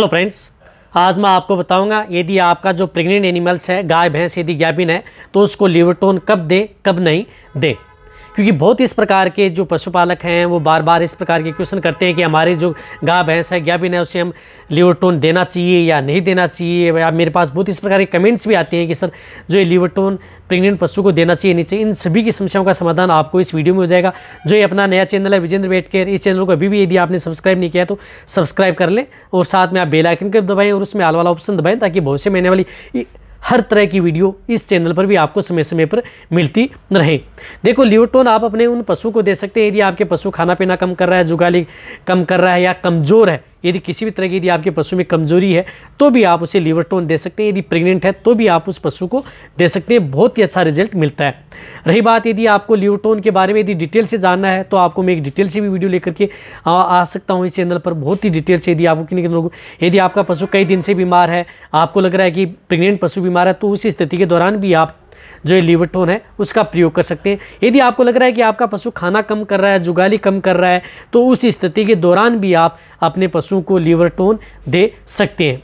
hello friends आज मैं आपको बताऊंगा यदि आपका जो प्रेग्नेंट एनिमल्स है गाय भैंस यदि गैबिन है तो उसको लिवरटोन कब दे कब नहीं दे क्योंकि बहुत इस प्रकार के जो पशुपालक हैं वो बार बार इस प्रकार के क्वेश्चन करते हैं कि हमारे जो गाय भैंस है भी है उसे हम लिवरटोन देना चाहिए या नहीं देना चाहिए या मेरे पास बहुत इस प्रकार के कमेंट्स भी आते हैं कि सर जो ये लिवरटोन प्रेग्नेंट पशु को देना चाहिए नहीं चाहिए इन सभी की समस्याओं का समाधान आपको इस वीडियो में हो जाएगा जो ये अपना नया चैनल है विजेंद्र वेटकेयर इस चैनल को अभी भी यदि आपने सब्सक्राइब नहीं किया तो सब्सक्राइब कर लें और साथ में आप बेलाइकन आइकन दबाएँ और उसमें आल वाला ऑप्शन दबाएँ ताकि बहुत से महीने वाली हर तरह की वीडियो इस चैनल पर भी आपको समय समय पर मिलती रहे देखो लियोटोन आप अपने उन पशु को दे सकते हैं यदि आपके पशु खाना पीना कम कर रहा है जुगाली कम कर रहा है या कमज़ोर है यदि किसी भी तरह की यदि आपके पशु में कमजोरी है तो भी आप उसे लीवर टोन दे सकते हैं यदि प्रेग्नेंट है तो भी आप उस पशु को दे सकते हैं बहुत ही अच्छा रिजल्ट मिलता है रही बात यदि आपको लीवर टोन के बारे में यदि डिटेल से जानना है तो आपको मैं एक डिटेल से भी वीडियो लेकर के आ, आ सकता हूँ इस चैनल पर बहुत ही डिटेल से यदि आपको किन लोगों यदि आपका पशु कई दिन से बीमार है आपको लग रहा है कि प्रेग्नेंट पशु बीमार है तो उस स्थिति के दौरान भी आप जो ये लिवरटोन है उसका प्रयोग कर सकते हैं यदि आपको लग रहा है कि आपका पशु खाना कम कर रहा है जुगाली कम कर रहा है तो उस स्थिति के दौरान भी आप अपने पशुओं को लिवरटोन दे सकते हैं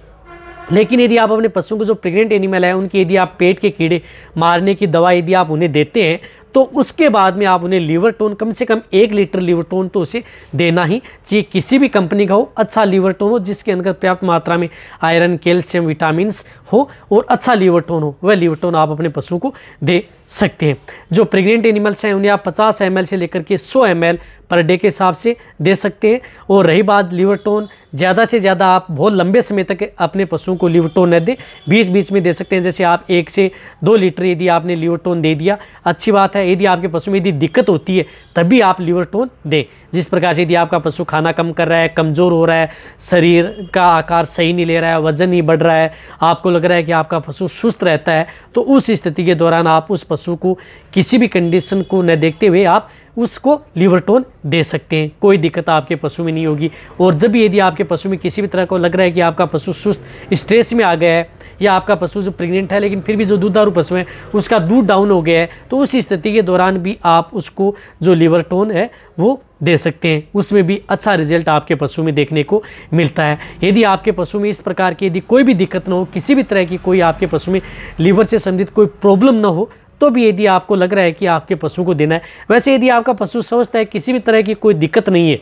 लेकिन यदि आप अपने पशुओं को जो प्रेग्नेंट एनिमल है उनकी यदि आप पेट के कीड़े मारने की दवा यदि आप उन्हें देते हैं तो उसके बाद में आप उन्हें लीवर टोन कम से कम एक लीटर लीवर टोन तो उसे देना ही चाहिए किसी भी कंपनी का हो अच्छा लीवर टोन हो जिसके अंदर पर्याप्त मात्रा में आयरन कैल्शियम विटामिन हो और अच्छा लीवर टोन हो वह लीवर टोन आप अपने पशु को दे सकते हैं जो प्रेग्नेंट एनिमल्स हैं उन्हें आप 50 एम से लेकर के 100 एम पर डे के हिसाब से दे सकते हैं और रही बात लीवर टोन ज़्यादा से ज़्यादा आप बहुत लंबे समय तक अपने पशुओं को लीवर टोन न दें बीच बीच में दे सकते हैं जैसे आप एक से दो लीटर यदि आपने लीवर टोन दे दिया अच्छी बात है यदि आपके पशु में यदि दिक्कत होती है तभी आप लीवर टोन दें जिस प्रकार से यदि आपका पशु खाना कम कर रहा है कमज़ोर हो रहा है शरीर का आकार सही नहीं ले रहा है वजन नहीं बढ़ रहा है आपको लग रहा है कि आपका पशु सुस्त रहता है तो उस स्थिति के दौरान आप उस पशु को किसी भी कंडीशन को न देखते हुए आप उसको लिवरटोन दे सकते हैं कोई दिक्कत आपके पशु में नहीं होगी और जब भी यदि आपके पशु में किसी भी तरह को लग रहा है कि आपका पशु सुस्त स्ट्रेस में आ गया है या आपका पशु जो प्रेग्नेंट है लेकिन फिर भी जो दूधारू पशु है उसका दूध डाउन हो गया है तो उस स्थिति के दौरान भी आप उसको जो टोन है वो दे सकते हैं उसमें भी अच्छा रिजल्ट आपके पशु में देखने को मिलता है यदि आपके पशु में इस प्रकार की यदि कोई भी दिक्कत ना हो किसी भी तरह की कोई आपके पशु में लीवर से संबंधित कोई प्रॉब्लम ना हो तो भी यदि आपको लग रहा है कि आपके पशु को देना है वैसे यदि आपका पशु समझता है किसी भी तरह की कोई दिक्कत नहीं है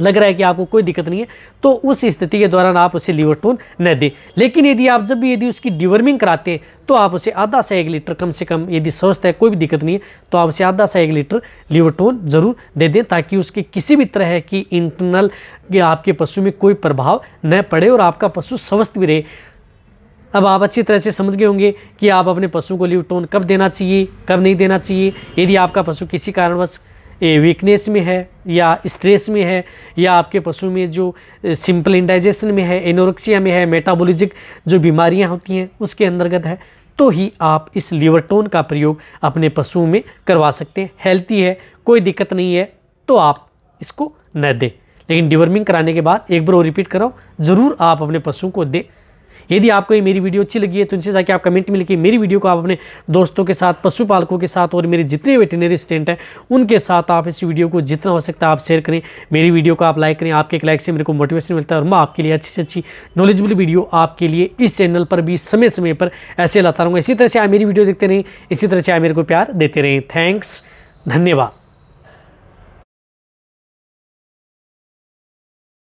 लग रहा है कि आपको कोई दिक्कत नहीं है तो उस स्थिति के दौरान आप उसे लीवर टोन न दें लेकिन यदि आप जब भी यदि उसकी डिवर्मिंग कराते हैं तो आप उसे आधा से एक लीटर कम से कम यदि स्वस्थ है कोई भी दिक्कत नहीं है तो आप उसे आधा से एक लीटर लीवर टोन ज़रूर दे दें ताकि उसके किसी भी तरह की इंटरनल आपके पशु में कोई प्रभाव न पड़े और आपका पशु स्वस्थ भी रहे अब आप अच्छी तरह से समझ गए होंगे कि आप अपने पशु को लिवटोन कब देना चाहिए कब नहीं देना चाहिए यदि आपका पशु किसी कारणवश वीकनेस में है या स्ट्रेस में है या आपके पशु में जो सिंपल इंडाइजेशन में है एनोरक्सिया में है मेटाबोलिजिक जो बीमारियां होती हैं उसके अंतर्गत है तो ही आप इस लिवरटोन का प्रयोग अपने पशुओं में करवा सकते हैं हेल्थी है कोई दिक्कत नहीं है तो आप इसको न दें लेकिन डिवर्मिंग कराने के बाद एक बार और रिपीट कराओ ज़रूर आप अपने पशुओं को दें यदि आपको ये मेरी वीडियो अच्छी लगी है तो इनसे जाके आप कमेंट में लिखिए मेरी वीडियो को आप अपने दोस्तों के साथ पशुपालकों के साथ और मेरे जितने वेटनरी स्टेंट हैं उनके साथ आप इस वीडियो को जितना हो सकता है आप शेयर करें मेरी वीडियो को आप लाइक करें आपके एक लाइक से मेरे को मोटिवेशन मिलता है और मैं आपके लिए अच्छी से अच्छी नॉलेजबल वीडियो आपके लिए इस चैनल पर भी समय समय पर ऐसे लाता रहूँगा इसी तरह से आप मेरी वीडियो देखते रहें इसी तरह से आप मेरे को प्यार देते रहें थैंक्स धन्यवाद